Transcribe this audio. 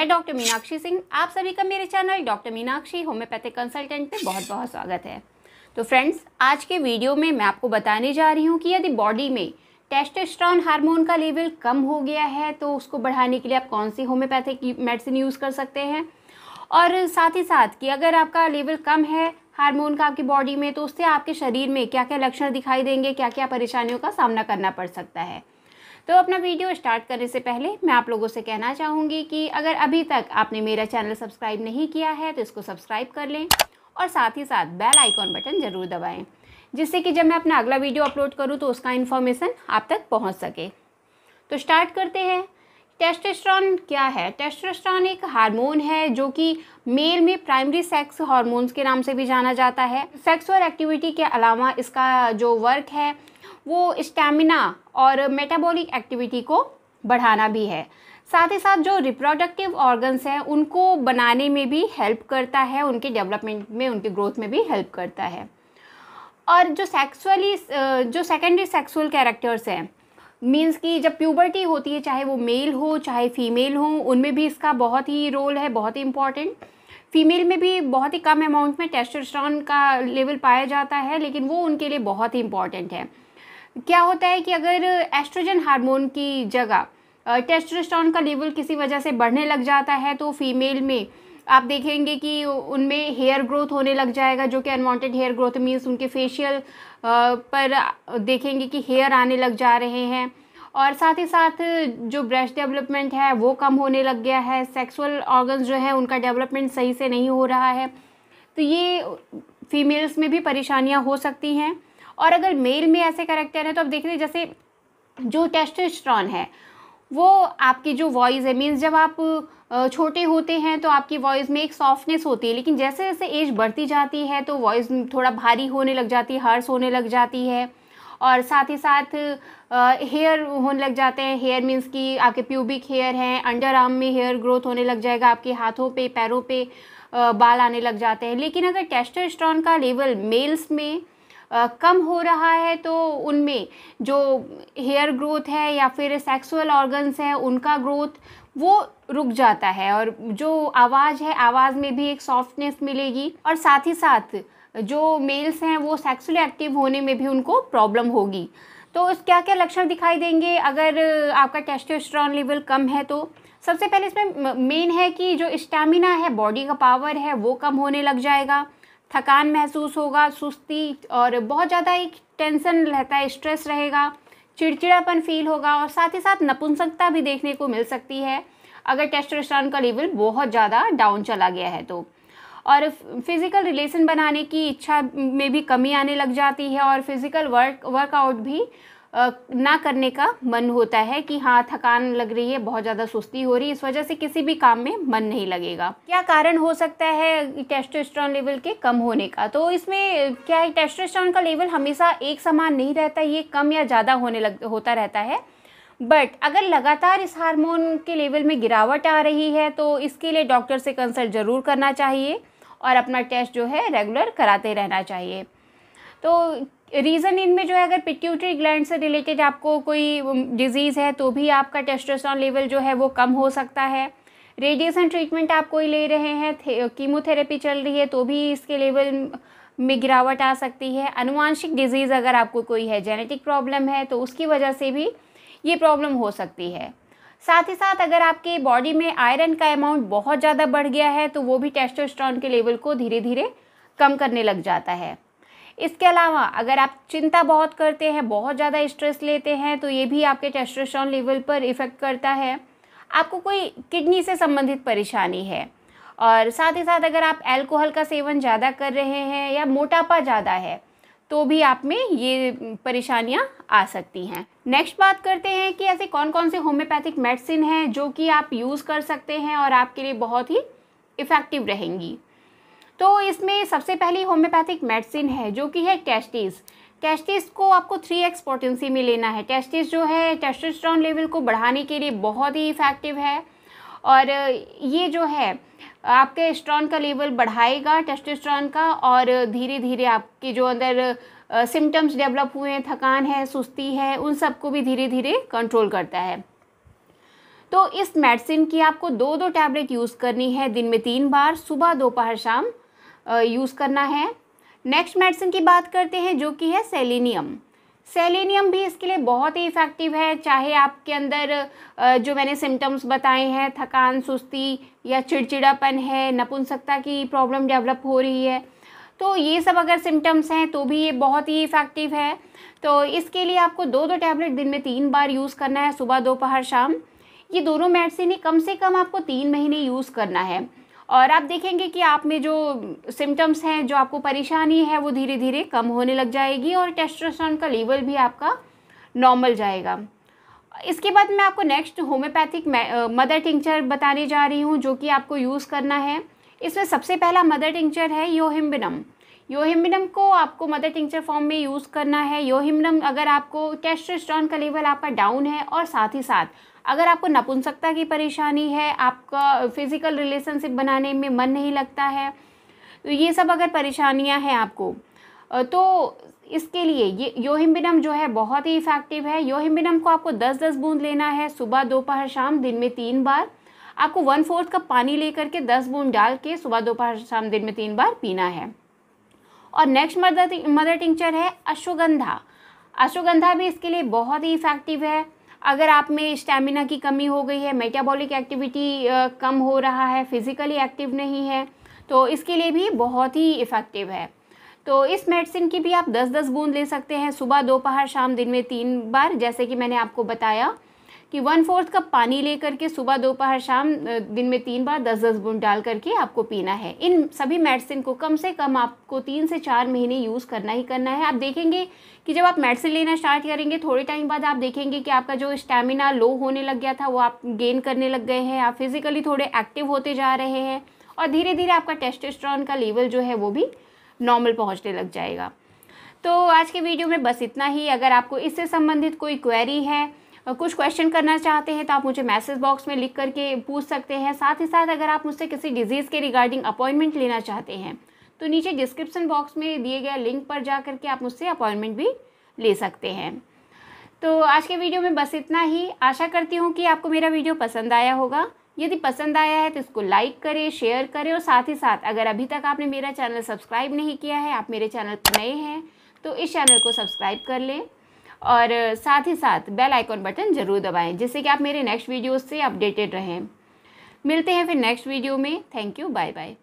मैं डॉक्टर मीनाक्षी सिंह आप सभी का मेरे channel doctor Meenakshi homeopathic consultant पे बहुत बहुत स्वागत है तो फ्रेंड्स आज के वीडियो में मैं आपको बताने जा रही हूँ कि यदि बॉडी में टेस्टोस्टेरोन हार्मोन का लेवल कम हो गया है तो उसको बढ़ाने के लिए आप कौन सी होम्योपैथिक मेडिसिन यूज़ कर सकते हैं और साथ ही साथ कि अगर आपका लेवल कम है हार्मोन का आपकी बॉडी में तो उससे आपके शरीर में क्या क्या लक्षण दिखाई देंगे क्या क्या परेशानियों का सामना करना पड़ सकता है तो अपना वीडियो स्टार्ट करने से पहले मैं आप लोगों से कहना चाहूँगी कि अगर अभी तक आपने मेरा चैनल सब्सक्राइब नहीं किया है तो इसको सब्सक्राइब कर लें और साथ ही साथ बेल आइकॉन बटन ज़रूर दबाएँ जिससे कि जब मैं अपना अगला वीडियो अपलोड करूँ तो उसका इन्फॉर्मेशन आप तक पहुँच सके तो स्टार्ट करते हैं टेस्टोस्टेरोन क्या है टेस्टोस्टेरोन एक हार्मोन है जो कि मेल में प्राइमरी सेक्स हार्मोन्स के नाम से भी जाना जाता है सेक्सुअल एक्टिविटी के अलावा इसका जो वर्क है वो स्टेमिना और मेटाबॉलिक एक्टिविटी को बढ़ाना भी है साथ ही साथ जो रिप्रोडक्टिव ऑर्गन्स हैं उनको बनाने में भी हेल्प करता है उनके डेवलपमेंट में उनके ग्रोथ में भी हेल्प करता है और जो सेक्सुअली जो सेकेंडरी सेक्सुअल कैरेक्टर्स हैं मीन्स कि जब प्यूबर्टी होती है चाहे वो मेल हो चाहे फीमेल हो उनमें भी इसका बहुत ही रोल है बहुत ही इम्पॉर्टेंट फीमेल में भी बहुत ही कम अमाउंट में टेस्टोस्टेरोन का लेवल पाया जाता है लेकिन वो उनके लिए बहुत ही इम्पॉर्टेंट है क्या होता है कि अगर एस्ट्रोजन हार्मोन की जगह टेस्टोस्टेरोन का लेवल किसी वजह से बढ़ने लग जाता है तो फीमेल में आप देखेंगे कि उनमें हेयर ग्रोथ होने लग जाएगा जो कि अनवांटेड हेयर ग्रोथ मीन्स उनके फेशियल पर देखेंगे कि हेयर आने लग जा रहे हैं और साथ ही साथ जो ब्रेस्ट डेवलपमेंट है वो कम होने लग गया है सेक्सुअल ऑर्गन्स जो है उनका डेवलपमेंट सही से नहीं हो रहा है तो ये फीमेल्स में भी परेशानियाँ हो सकती हैं और अगर मेल में ऐसे करेक्टर हैं तो आप देख रहे जैसे जो टेस्टोस्ट्रॉन है वो आपकी जो वॉइस है मीन्स जब आप छोटे होते हैं तो आपकी वॉइस में एक सॉफ्टनेस होती है लेकिन जैसे जैसे एज बढ़ती जाती है तो वॉइस थोड़ा भारी होने लग जाती है हर्स होने लग जाती है और साथ ही साथ हेयर होने लग जाते हैं हेयर मीन्स कि आपके प्यूबिक हेयर हैं अंडर आर्म में हेयर ग्रोथ होने लग जाएगा आपके हाथों पे पैरों पे आ, बाल आने लग जाते हैं लेकिन अगर टेस्टोस्टेरोन का लेवल मेल्स में कम हो रहा है तो उनमें जो हेयर ग्रोथ है या फिर सेक्सुअल ऑर्गन्स हैं उनका ग्रोथ वो रुक जाता है और जो आवाज़ है आवाज़ में भी एक सॉफ्टनेस मिलेगी और साथ ही साथ जो मेल्स हैं वो सेक्सुअली एक्टिव होने में भी उनको प्रॉब्लम होगी तो क्या क्या लक्षण दिखाई देंगे अगर आपका टेस्टोस्टेरोन लेवल कम है तो सबसे पहले इसमें मेन है कि जो स्टेमिना है बॉडी का पावर है वो कम होने लग जाएगा थकान महसूस होगा सुस्ती और बहुत ज़्यादा एक टेंशन रहता है स्ट्रेस रहेगा चिड़चिड़ापन फील होगा और साथ ही साथ नपुंसकता भी देखने को मिल सकती है अगर टेस्टोस्टेरोन का लेवल बहुत ज़्यादा डाउन चला गया है तो और फिज़िकल रिलेशन बनाने की इच्छा में भी कमी आने लग जाती है और फिज़िकल वर्क वर्कआउट भी ना करने का मन होता है कि हाँ थकान लग रही है बहुत ज़्यादा सुस्ती हो रही है इस वजह से किसी भी काम में मन नहीं लगेगा क्या कारण हो सकता है टेस्टोस्टेरोन लेवल के कम होने का तो इसमें क्या है टेस्टोस्टेरोन का लेवल हमेशा एक समान नहीं रहता ये कम या ज़्यादा होने लग होता रहता है बट अगर लगातार इस हार्मोन के लेवल में गिरावट आ रही है तो इसके लिए डॉक्टर से कंसल्ट ज़रूर करना चाहिए और अपना टेस्ट जो है रेगुलर कराते रहना चाहिए तो रीज़न इनमें जो है अगर पिट्यूटरी ग्लैंड से रिलेटेड आपको कोई डिजीज़ है तो भी आपका टेस्टोस्टेरोन लेवल जो है वो कम हो सकता है रेडिएशन ट्रीटमेंट आप कोई ले रहे हैं कीमोथेरेपी चल रही है तो भी इसके लेवल में गिरावट आ सकती है अनुवांशिक डिजीज़ अगर आपको कोई है जेनेटिक प्रॉब्लम है तो उसकी वजह से भी ये प्रॉब्लम हो सकती है साथ ही साथ अगर आपके बॉडी में आयरन का अमाउंट बहुत ज़्यादा बढ़ गया है तो वो भी टेस्टोस्टेरोन के लेवल को धीरे धीरे कम करने लग जाता है इसके अलावा अगर आप चिंता बहुत करते हैं बहुत ज़्यादा स्ट्रेस लेते हैं तो ये भी आपके टेस्ट्रेशन लेवल पर इफ़ेक्ट करता है आपको कोई किडनी से संबंधित परेशानी है और साथ ही साथ अगर आप अल्कोहल का सेवन ज़्यादा कर रहे हैं या मोटापा ज़्यादा है तो भी आप में ये परेशानियाँ आ सकती हैं नेक्स्ट बात करते हैं कि ऐसे कौन कौन से होम्योपैथिक मेडिसिन हैं जो कि आप यूज़ कर सकते हैं और आपके लिए बहुत ही इफ़ेक्टिव रहेंगी तो इसमें सबसे पहली होम्योपैथिक मेडिसिन है जो कि है टेस्टिस टेस्टिस को आपको थ्री एक्स पोटेंसी में लेना है टेस्टिस जो है टेस्टोस्टेरोन लेवल को बढ़ाने के लिए बहुत ही इफ़ेक्टिव है और ये जो है आपके स्ट्रॉन का लेवल बढ़ाएगा टेस्टोस्टेरोन का और धीरे धीरे आपके जो अंदर सिम्टम्स डेवलप हुए हैं थकान है सुस्ती है उन सबको भी धीरे धीरे कंट्रोल करता है तो इस मेडिसिन की आपको दो दो टैबलेट यूज़ करनी है दिन में तीन बार सुबह दोपहर शाम यूज़ करना है नेक्स्ट मेडिसिन की बात करते हैं जो कि है सेलेनियम सेलेनियम भी इसके लिए बहुत ही इफ़ेक्टिव है चाहे आपके अंदर जो मैंने सिम्टम्स बताए हैं थकान सुस्ती या चिड़चिड़ापन है नपुंसकता की प्रॉब्लम डेवलप हो रही है तो ये सब अगर सिम्टम्स हैं तो भी ये बहुत ही इफ़ेक्टिव है तो इसके लिए आपको दो दो टैबलेट दिन में तीन बार यूज़ करना है सुबह दोपहर शाम ये दोनों मेडिसिन कम से कम आपको तीन महीने यूज़ करना है और आप देखेंगे कि आप में जो सिम्टम्स हैं जो आपको परेशानी है वो धीरे धीरे कम होने लग जाएगी और टेस्टोस्टेरोन का लेवल भी आपका नॉर्मल जाएगा इसके बाद मैं आपको नेक्स्ट होम्योपैथिक मदर टिंचर बताने जा रही हूँ जो कि आपको यूज़ करना है इसमें सबसे पहला मदर टिंचर है योहिम्बिनम योहिम्नम को आपको मदर टिंचर फॉर्म में यूज़ करना है योहिमनम अगर आपको टेस्टोस्टेरॉन का लेवल आपका डाउन है और साथ ही साथ अगर आपको नपुंसकता की परेशानी है आपका फिजिकल रिलेशनशिप बनाने में मन नहीं लगता है तो ये सब अगर परेशानियां हैं आपको तो इसके लिए ये योहिम्बिनम जो है बहुत ही इफ़ेक्टिव है योहिम्बिनम को आपको दस दस बूंद लेना है सुबह दोपहर शाम दिन में तीन बार आपको वन फोर्थ कप पानी लेकर के दस बूंद डाल के सुबह दोपहर शाम दिन में तीन बार पीना है और नेक्स्ट मदर मदर टिंचर है अश्वगंधा अश्वगंधा भी इसके लिए बहुत ही इफेक्टिव है अगर आप में स्टेमिना की कमी हो गई है मेटाबॉलिक एक्टिविटी कम हो रहा है फिजिकली एक्टिव नहीं है तो इसके लिए भी बहुत ही इफ़ेक्टिव है तो इस मेडिसिन की भी आप 10-10 बूंद ले सकते हैं सुबह दोपहर शाम दिन में तीन बार जैसे कि मैंने आपको बताया कि वन फोर्थ कप पानी ले करके सुबह दोपहर शाम दिन में तीन बार दस दस बूंद डाल करके आपको पीना है इन सभी मेडिसिन को कम से कम आपको तीन से चार महीने यूज़ करना ही करना है आप देखेंगे कि जब आप मेडिसिन लेना स्टार्ट करेंगे थोड़े टाइम बाद आप देखेंगे कि आपका जो स्टेमिना लो होने लग गया था वो आप गेन करने लग गए हैं आप फिज़िकली थोड़े एक्टिव होते जा रहे हैं और धीरे धीरे आपका टेस्टेस्ट्रॉन का लेवल जो है वो भी नॉर्मल पहुंचने लग जाएगा तो आज के वीडियो में बस इतना ही अगर आपको इससे संबंधित कोई क्वेरी है कुछ क्वेश्चन करना चाहते हैं तो आप मुझे मैसेज बॉक्स में लिख करके पूछ सकते हैं साथ ही साथ अगर आप मुझसे किसी डिजीज़ के रिगार्डिंग अपॉइंटमेंट लेना चाहते हैं तो नीचे डिस्क्रिप्सन बॉक्स में दिए गए लिंक पर जा करके आप मुझसे अपॉइंटमेंट भी ले सकते हैं तो आज के वीडियो में बस इतना ही आशा करती हूँ कि आपको मेरा वीडियो पसंद आया होगा यदि पसंद आया है तो इसको लाइक करें शेयर करें और साथ ही साथ अगर अभी तक आपने मेरा चैनल सब्सक्राइब नहीं किया है आप मेरे चैनल पर नए हैं तो इस चैनल को सब्सक्राइब कर लें और साथ ही साथ बेल आइकॉन बटन ज़रूर दबाएं जिससे कि आप मेरे नेक्स्ट वीडियोस से अपडेटेड रहें मिलते हैं फिर नेक्स्ट वीडियो में थैंक यू बाय बाय